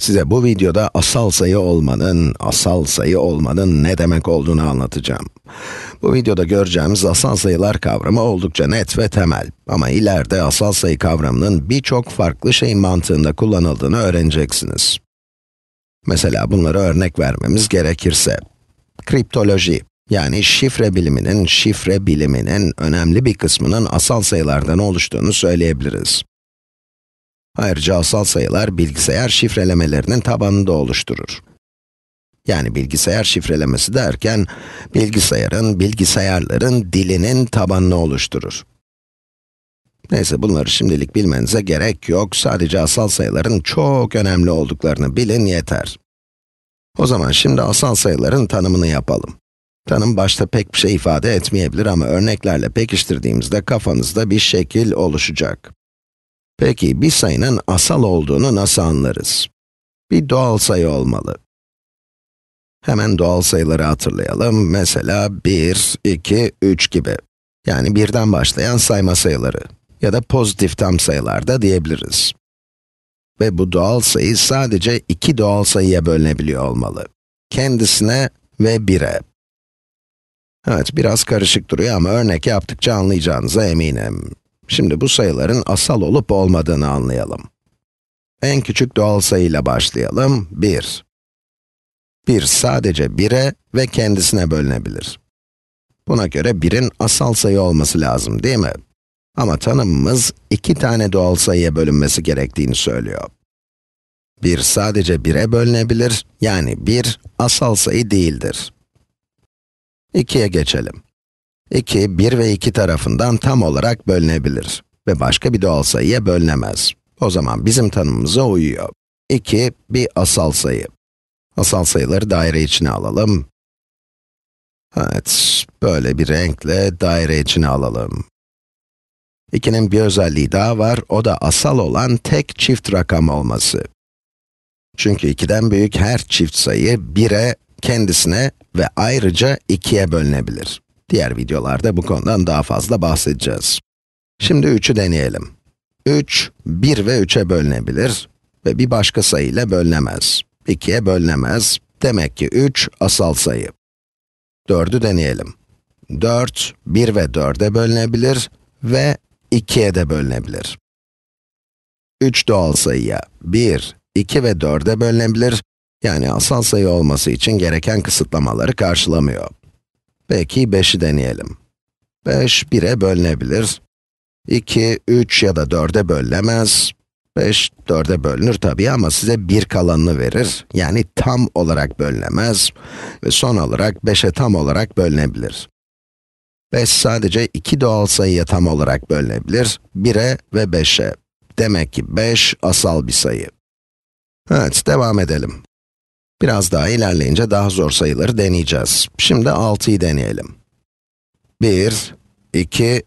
Size bu videoda asal sayı olmanın, asal sayı olmanın ne demek olduğunu anlatacağım. Bu videoda göreceğimiz asal sayılar kavramı oldukça net ve temel. Ama ileride asal sayı kavramının birçok farklı şeyin mantığında kullanıldığını öğreneceksiniz. Mesela bunları örnek vermemiz gerekirse. Kriptoloji, yani şifre biliminin, şifre biliminin önemli bir kısmının asal sayılardan oluştuğunu söyleyebiliriz. Ayrıca asal sayılar bilgisayar şifrelemelerinin tabanını oluşturur. Yani bilgisayar şifrelemesi derken, bilgisayarın, bilgisayarların dilinin tabanını oluşturur. Neyse bunları şimdilik bilmenize gerek yok. Sadece asal sayıların çok önemli olduklarını bilin yeter. O zaman şimdi asal sayıların tanımını yapalım. Tanım başta pek bir şey ifade etmeyebilir ama örneklerle pekiştirdiğimizde kafanızda bir şekil oluşacak. Peki bir sayının asal olduğunu nasıl anlarız? Bir doğal sayı olmalı. Hemen doğal sayıları hatırlayalım. Mesela 1, 2, 3 gibi. Yani birden başlayan sayma sayıları. Ya da pozitif tam sayılar da diyebiliriz. Ve bu doğal sayı sadece iki doğal sayıya bölünebiliyor olmalı. Kendisine ve 1'e. Evet, biraz karışık duruyor ama örnek yaptıkça anlayacağınıza eminim. Şimdi bu sayıların asal olup olmadığını anlayalım. En küçük doğal sayıyla başlayalım, 1. 1 sadece 1'e ve kendisine bölünebilir. Buna göre 1'in asal sayı olması lazım değil mi? Ama tanımımız iki tane doğal sayıya bölünmesi gerektiğini söylüyor. 1 sadece 1'e bölünebilir, yani 1 asal sayı değildir. 2'ye geçelim. 2, 1 ve 2 tarafından tam olarak bölünebilir ve başka bir doğal sayıya bölünemez. O zaman bizim tanımımıza uyuyor. 2, bir asal sayı. Asal sayıları daire içine alalım. Evet, böyle bir renkle daire içine alalım. 2'nin bir özelliği daha var, o da asal olan tek çift rakam olması. Çünkü 2'den büyük her çift sayı 1'e, kendisine ve ayrıca 2'ye bölünebilir. Diğer videolarda bu konudan daha fazla bahsedeceğiz. Şimdi 3'ü deneyelim. 3, 1 ve 3'e bölünebilir ve bir başka sayı ile bölünemez. 2'ye bölünemez. Demek ki 3 asal sayı. 4'ü deneyelim. 4, 1 ve 4'e bölünebilir ve 2'ye de bölünebilir. 3 doğal sayıya 1, 2 ve 4'e bölünebilir, yani asal sayı olması için gereken kısıtlamaları karşılamıyor. Peki 5'i deneyelim. 5, 1'e bölünebilir. 2, 3 ya da 4'e bölünemez. 5, 4'e bölünür tabii ama size 1 kalanını verir. Yani tam olarak bölünemez. Ve son olarak 5'e tam olarak bölünebilir. 5 sadece 2 doğal sayıya tam olarak bölünebilir. 1'e ve 5'e. Demek ki 5 asal bir sayı. Evet, devam edelim. Biraz daha ilerleyince daha zor sayıları deneyeceğiz. Şimdi 6'yı deneyelim. 1, 2,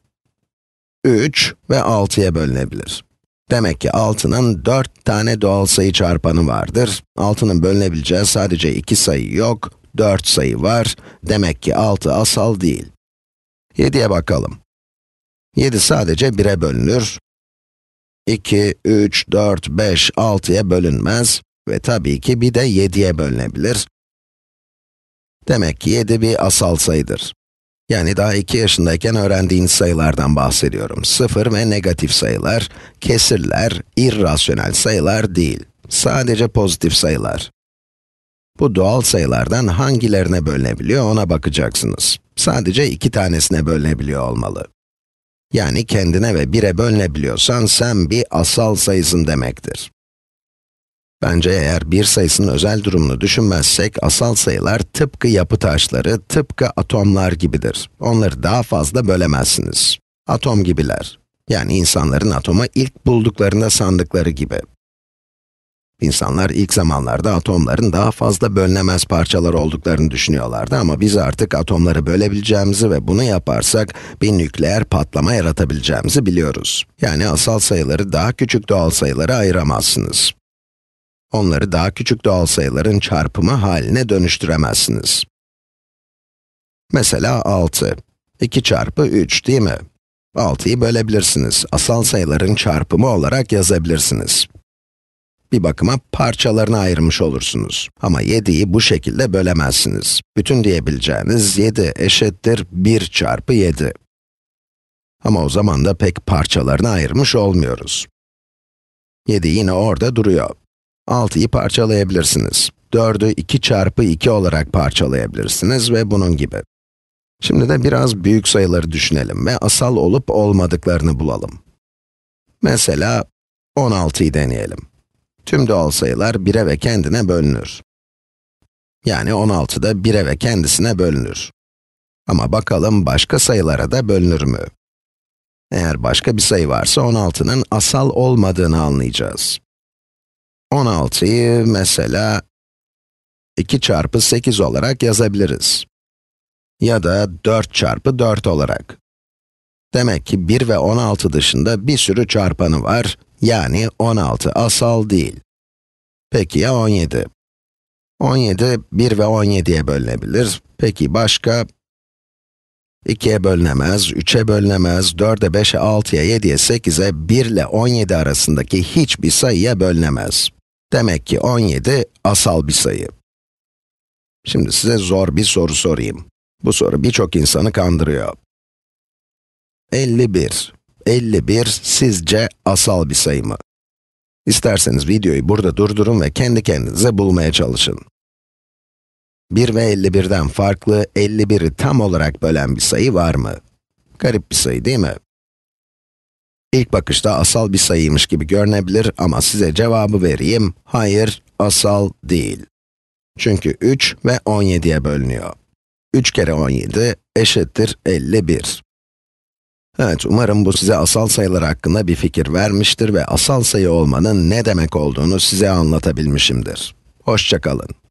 3 ve 6'ya bölünebilir. Demek ki 6'nın 4 tane doğal sayı çarpanı vardır. 6'nın bölünebileceği sadece 2 sayı yok, 4 sayı var. Demek ki 6 asal değil. 7'ye bakalım. 7 sadece 1'e bölünür. 2, 3, 4, 5, 6'ya bölünmez. Ve tabii ki bir de 7'ye bölünebilir. Demek ki 7 bir asal sayıdır. Yani daha 2 yaşındayken öğrendiğiniz sayılardan bahsediyorum. 0 ve negatif sayılar, kesirler, irrasyonel sayılar değil. Sadece pozitif sayılar. Bu doğal sayılardan hangilerine bölünebiliyor ona bakacaksınız. Sadece iki tanesine bölünebiliyor olmalı. Yani kendine ve 1'e bölünebiliyorsan sen bir asal sayısın demektir. Bence eğer bir sayısının özel durumunu düşünmezsek, asal sayılar tıpkı yapı taşları, tıpkı atomlar gibidir. Onları daha fazla bölemezsiniz. Atom gibiler. Yani insanların atomu ilk bulduklarında sandıkları gibi. İnsanlar ilk zamanlarda atomların daha fazla bölünemez parçalar olduklarını düşünüyorlardı ama biz artık atomları bölebileceğimizi ve bunu yaparsak bir nükleer patlama yaratabileceğimizi biliyoruz. Yani asal sayıları daha küçük doğal sayılara ayıramazsınız. Onları daha küçük doğal sayıların çarpımı haline dönüştüremezsiniz. Mesela 6. 2 çarpı 3 değil mi? 6'yı bölebilirsiniz. Asal sayıların çarpımı olarak yazabilirsiniz. Bir bakıma parçalarına ayırmış olursunuz. Ama 7'yi bu şekilde bölemezsiniz. Bütün diyebileceğiniz 7 eşittir 1 çarpı 7. Ama o zaman da pek parçalarına ayırmış olmuyoruz. 7 yine orada duruyor. 6'yı parçalayabilirsiniz. 4'ü 2 çarpı 2 olarak parçalayabilirsiniz ve bunun gibi. Şimdi de biraz büyük sayıları düşünelim ve asal olup olmadıklarını bulalım. Mesela 16'yı deneyelim. Tüm doğal sayılar 1'e ve kendine bölünür. Yani 16 da 1'e ve kendisine bölünür. Ama bakalım başka sayılara da bölünür mü? Eğer başka bir sayı varsa 16'nın asal olmadığını anlayacağız. 16'yı mesela 2 çarpı 8 olarak yazabiliriz. Ya da 4 çarpı 4 olarak. Demek ki 1 ve 16 dışında bir sürü çarpanı var, yani 16 asal değil. Peki ya 17? 17, 1 ve 17'ye bölünebilir. Peki başka? 2'ye bölünemez, 3'e bölünemez, 4'e, 5'e, 6'ya, 7'ye, 8'e, 1 ile 17 arasındaki hiçbir sayıya bölünemez. Demek ki 17 asal bir sayı. Şimdi size zor bir soru sorayım. Bu soru birçok insanı kandırıyor. 51. 51 sizce asal bir sayı mı? İsterseniz videoyu burada durdurun ve kendi kendinize bulmaya çalışın. 1 ve 51'den farklı, 51'i tam olarak bölen bir sayı var mı? Garip bir sayı değil mi? İlk bakışta asal bir sayıymış gibi görünebilir ama size cevabı vereyim. Hayır, asal değil. Çünkü 3 ve 17'ye bölünüyor. 3 kere 17 eşittir 51. Evet, umarım bu size asal sayılar hakkında bir fikir vermiştir ve asal sayı olmanın ne demek olduğunu size anlatabilmişimdir. Hoşçakalın.